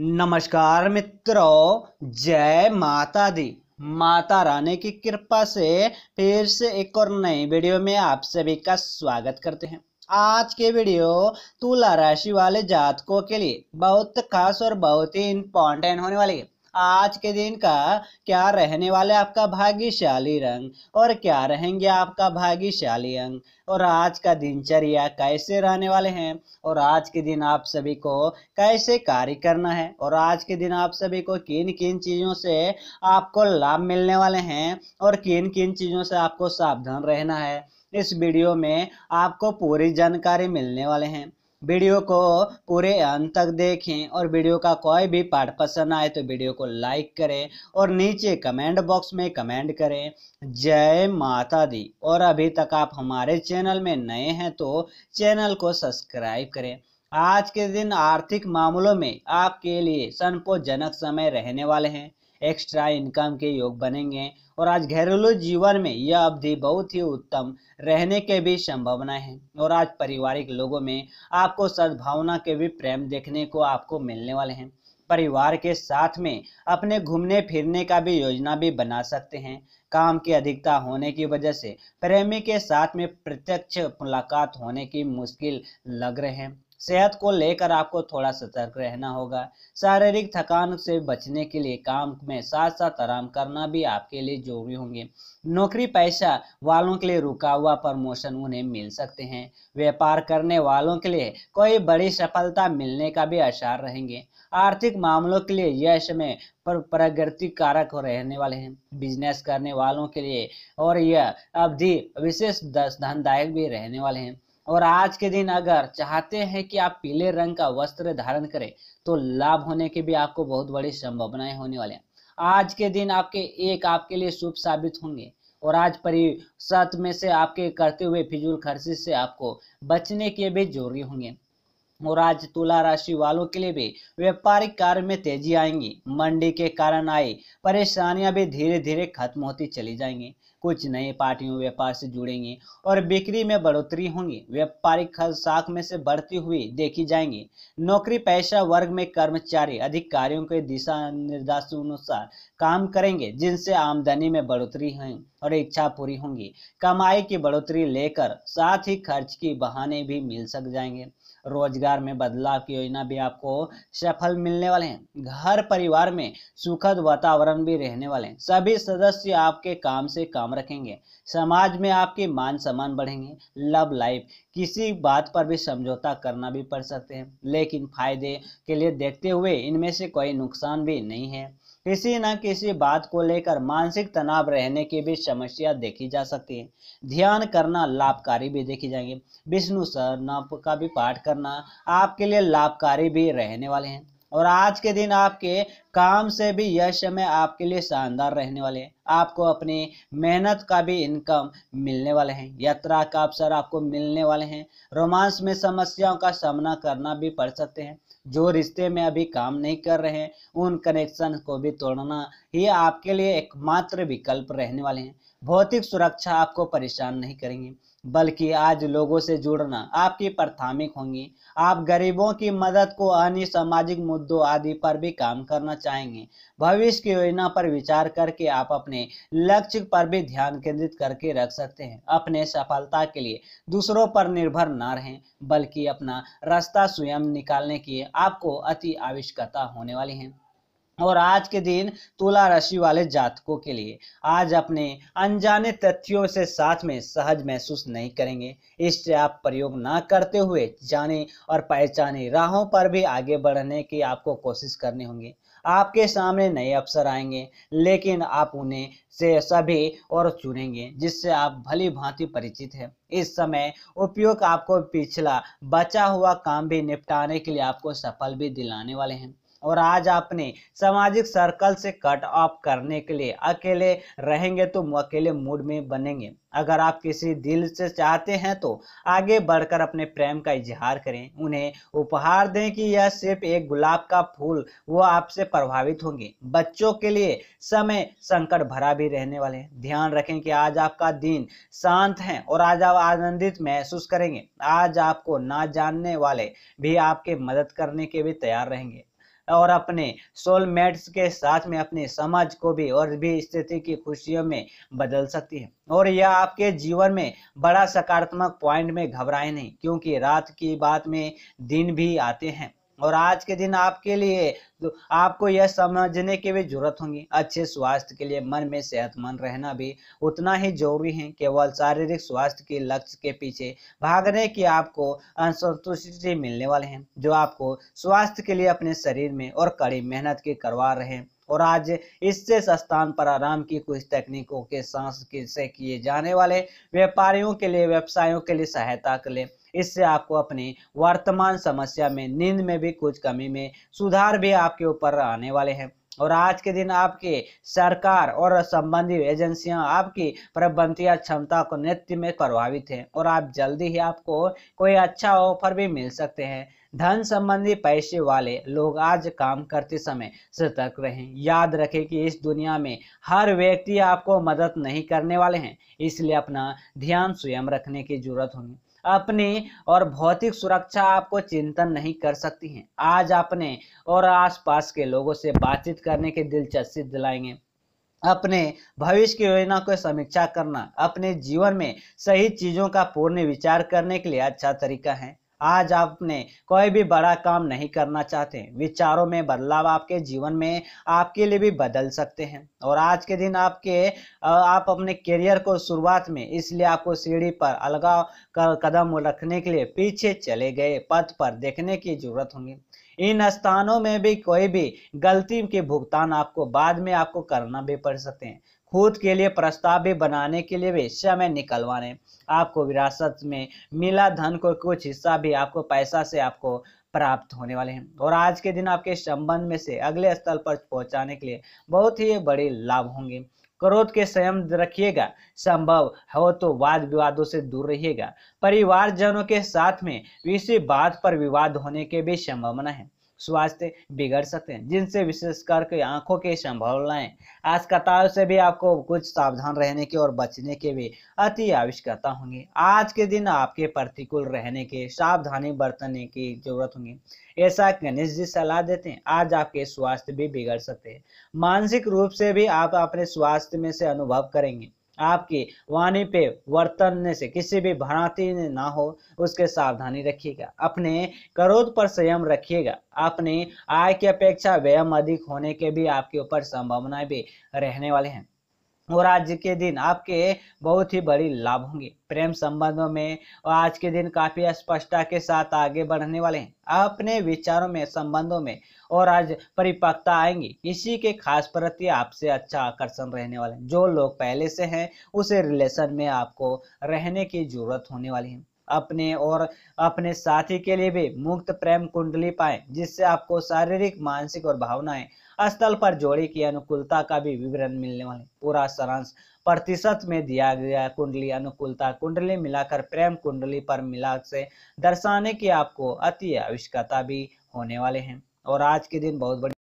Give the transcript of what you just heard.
नमस्कार मित्रों जय माता दी माता रानी की कृपा से फिर से एक और नई वीडियो में आप सभी का स्वागत करते हैं आज के वीडियो तुला राशि वाले जातकों के लिए बहुत खास और बहुत ही इंपॉर्टेंट होने वाली है आज के दिन का क्या रहने वाला आपका भाग्यशाली रंग और क्या रहेंगे आपका भाग्यशाली अंग और आज का दिनचर्या कैसे रहने वाले हैं और आज के दिन आप सभी को कैसे कार्य करना है और आज के दिन आप सभी को किन किन चीज़ों से आपको लाभ मिलने वाले हैं और किन किन चीज़ों से आपको सावधान रहना है इस वीडियो में आपको पूरी जानकारी मिलने वाले हैं वीडियो को पूरे अंत तक देखें और वीडियो का कोई भी पार्ट पसंद आए तो वीडियो को लाइक करें और नीचे कमेंट बॉक्स में कमेंट करें जय माता दी और अभी तक आप हमारे चैनल में नए हैं तो चैनल को सब्सक्राइब करें आज के दिन आर्थिक मामलों में आपके लिए संतोषजनक समय रहने वाले हैं एक्स्ट्रा इनकम के योग बनेंगे और आज घरेलू जीवन में यह अवधि बहुत ही उत्तम रहने के भी संभावना है और आज पारिवारिक लोगों में आपको सद्भावना के भी प्रेम देखने को आपको मिलने वाले हैं परिवार के साथ में अपने घूमने फिरने का भी योजना भी बना सकते हैं काम की अधिकता होने की वजह से प्रेमी के साथ में प्रत्यक्ष मुलाकात होने की मुश्किल लग रहे हैं सेहत को लेकर आपको थोड़ा सतर्क रहना होगा शारीरिक थकान से बचने के लिए काम में साथ साथ आराम करना भी आपके लिए जरूरी होंगे नौकरी पैसा वालों के लिए रुका हुआ प्रमोशन उन्हें मिल सकते हैं व्यापार करने वालों के लिए कोई बड़ी सफलता मिलने का भी आसार रहेंगे आर्थिक मामलों के लिए यह समय पर प्रगति कारक रहने वाले हैं बिजनेस करने वालों के लिए और यह अवधि विशेष धनदायक भी रहने वाले हैं और आज के दिन अगर चाहते हैं कि आप पीले रंग का वस्त्र धारण करें तो लाभ होने की भी आपको बहुत बड़ी संभावनाएं होने वाले हैं आज के दिन आपके एक आपके लिए शुभ साबित होंगे और आज परिसत में से आपके करते हुए फिजूल खर्ची से आपको बचने के भी जरूरी होंगे और आज तुला राशि वालों के लिए भी व्यापारिक कार्य में तेजी आएंगी मंडी के कारण आई परेशानियां भी धीरे धीरे खत्म होती चली जाएंगी कुछ नए पार्टियों व्यापार से जुड़ेंगे और बिक्री में बढ़ोतरी होंगी व्यापारिक खर्च साख में से बढ़ती हुई देखी जाएंगी नौकरी पैसा वर्ग में कर्मचारी अधिकारियों के दिशा अनुसार काम करेंगे जिनसे आमदनी में बढ़ोतरी है और इच्छा पूरी होंगी कमाई की बढ़ोतरी लेकर साथ ही खर्च की बहाने भी मिल सक जाएंगे रोजगार में बदलाव की योजना भी आपको सफल मिलने वाले हैं घर परिवार में सुखद वातावरण भी रहने वाले हैं सभी सदस्य आपके काम से काम रखेंगे समाज में आपके मान सम्मान बढ़ेंगे लव लाइफ किसी बात पर भी समझौता करना भी पड़ सकते हैं लेकिन फायदे के लिए देखते हुए इनमें से कोई नुकसान भी नहीं है किसी न किसी बात को लेकर मानसिक तनाव रहने की भी समस्या देखी जा सकती है ध्यान करना लाभकारी भी देखी जाएंगे विष्णु सर नाप का भी पाठ करना आपके लिए लाभकारी भी रहने वाले हैं और आज के दिन आपके काम से भी यह समय आपके लिए शानदार रहने वाले हैं आपको अपनी मेहनत का भी इनकम मिलने वाले हैं यात्रा का अवसर आपको मिलने वाले हैं रोमांस में समस्याओं का सामना करना भी पड़ सकते हैं जो रिश्ते में अभी काम नहीं कर रहे हैं उन कनेक्शन को भी तोड़ना ही आपके लिए एकमात्र विकल्प रहने वाले हैं भौतिक सुरक्षा आपको परेशान नहीं करेंगे बल्कि आज लोगों से जुड़ना आपकी प्राथमिक होंगी आप गरीबों की मदद को अन्य सामाजिक मुद्दों आदि पर भी काम करना चाहेंगे भविष्य की योजना पर विचार करके आप अपने लक्ष्य पर भी ध्यान केंद्रित करके रख सकते हैं अपने सफलता के लिए दूसरों पर निर्भर न रहें बल्कि अपना रास्ता स्वयं निकालने की आपको अति आवश्यकता होने वाली है और आज के दिन तुला राशि वाले जातकों के लिए आज अपने अनजाने तथ्यों से साथ में सहज महसूस नहीं करेंगे इससे आप प्रयोग ना करते हुए जाने और पहचाने राहों पर भी आगे बढ़ने की आपको कोशिश करनी होंगी आपके सामने नए अवसर आएंगे लेकिन आप उन्हें से सभी और चुनेंगे जिससे आप भली भांति परिचित हैं इस समय उपयोग आपको पिछला बचा हुआ काम भी निपटाने के लिए आपको सफल भी दिलाने वाले हैं और आज आपने सामाजिक सर्कल से कट ऑफ करने के लिए अकेले रहेंगे तो अकेले मूड में बनेंगे अगर आप किसी दिल से चाहते हैं तो आगे बढ़कर अपने प्रेम का इजहार करें उन्हें उपहार दें कि यह सिर्फ एक गुलाब का फूल वो आपसे प्रभावित होंगे बच्चों के लिए समय संकट भरा भी रहने वाले हैं ध्यान रखें कि आज आपका दिन शांत है और आज आप आनंदित महसूस करेंगे आज आपको ना जानने वाले भी आपके मदद करने के भी तैयार रहेंगे और अपने सोलमेट्स के साथ में अपने समाज को भी और भी स्थिति की खुशियों में बदल सकती है और यह आपके जीवन में बड़ा सकारात्मक पॉइंट में घबराए नहीं क्योंकि रात की बात में दिन भी आते हैं और आज के दिन आपके लिए तो आपको यह समझने की भी जरूरत होगी अच्छे स्वास्थ्य के लिए मन में सेहतमंद रहना भी उतना ही जरूरी है केवल शारीरिक स्वास्थ्य के लक्ष्य के पीछे भागने की आपको असंतुष्टि मिलने वाले हैं जो आपको स्वास्थ्य के लिए अपने शरीर में और कड़ी मेहनत की करवा रहे हैं और आज इससे स्थान पर आराम की कुछ तकनीकों के सांस से किए जाने वाले व्यापारियों के लिए व्यवसायों के लिए सहायता के लिए इससे आपको अपनी वर्तमान समस्या में नींद में भी कुछ कमी में सुधार भी आपके ऊपर आने वाले हैं और आज के दिन आपके सरकार और संबंधित एजेंसियां आपकी प्रबंधीय क्षमता को नृत्य में प्रभावित हैं और आप जल्दी ही आपको कोई अच्छा ऑफर भी मिल सकते हैं धन संबंधी पैसे वाले लोग आज काम करते समय सतर्क रहें याद रखें कि इस दुनिया में हर व्यक्ति आपको मदद नहीं करने वाले हैं इसलिए अपना ध्यान स्वयं रखने की जरूरत होगी अपनी और भौतिक सुरक्षा आपको चिंतन नहीं कर सकती है आज अपने और आसपास के लोगों से बातचीत करने की दिलचस्पी दिलाएंगे अपने भविष्य की योजना को समीक्षा करना अपने जीवन में सही चीज़ों का पूर्ण विचार करने के लिए अच्छा तरीका है आज आपने कोई भी बड़ा काम नहीं करना चाहते विचारों में बदलाव आपके जीवन में आपके लिए भी बदल सकते हैं और आज के दिन आपके आप अपने करियर को शुरुआत में इसलिए आपको सीढ़ी पर अलगाव कर कदम रखने के लिए पीछे चले गए पथ पर देखने की जरूरत होगी इन स्थानों में भी कोई भी गलती के भुगतान आपको बाद में आपको करना भी पड़ सकते हैं खुद के लिए प्रस्ताव भी बनाने के लिए भी हिस्सा में निकलवाने आपको विरासत में मिला धन को कुछ हिस्सा भी आपको पैसा से आपको प्राप्त होने वाले हैं और आज के दिन आपके संबंध में से अगले स्थल पर पहुंचाने के लिए बहुत ही बड़े लाभ होंगे क्रोध के संयम रखिएगा संभव हो तो वाद विवादों से दूर रहिएगा परिवार जनों के साथ में इसी बात पर विवाद होने के भी संभावना है स्वास्थ्य बिगड़ सकते हैं जिनसे विशेष करके आंखों की संभावनाएं आज से भी आपको कुछ सावधान रहने की और बचने के भी अति आवश्यकता होंगी आज के दिन आपके प्रतिकूल रहने के सावधानी बरतने की जरूरत होगी ऐसा गणेश जी सलाह देते हैं आज आपके स्वास्थ्य भी बिगड़ सकते हैं मानसिक रूप से भी आप अपने स्वास्थ्य में से अनुभव करेंगे आपकी वाणी पे वर्तन से किसी भी भ्रांति ना हो उसके सावधानी रखिएगा अपने क्रोध पर संयम रखिएगा अपने आय की अपेक्षा व्यय अधिक होने के भी आपके ऊपर संभावनाएं भी रहने वाले हैं और आज के दिन आपके बहुत ही बड़ी लाभ होंगे प्रेम संबंधों में और आज के दिन काफी स्पष्टता के साथ आगे बढ़ने वाले हैं अपने विचारों में संबंधों में और आज परिपक्वता आएंगी इसी के खास प्रति आपसे अच्छा आकर्षण रहने वाले हैं जो लोग पहले से हैं उसे रिलेशन में आपको रहने की जरूरत होने वाली है अपने और अपने साथी के लिए भी मुक्त प्रेम कुंडली पाएं जिससे आपको शारीरिक मानसिक और भावनाएं स्थल पर जोड़ी की अनुकूलता का भी विवरण मिलने वाले पूरा सारांश प्रतिशत में दिया गया कुंडली अनुकूलता कुंडली मिलाकर प्रेम कुंडली पर मिला से दर्शाने की आपको अति आवश्यकता भी होने वाले हैं और आज के दिन बहुत बड़ी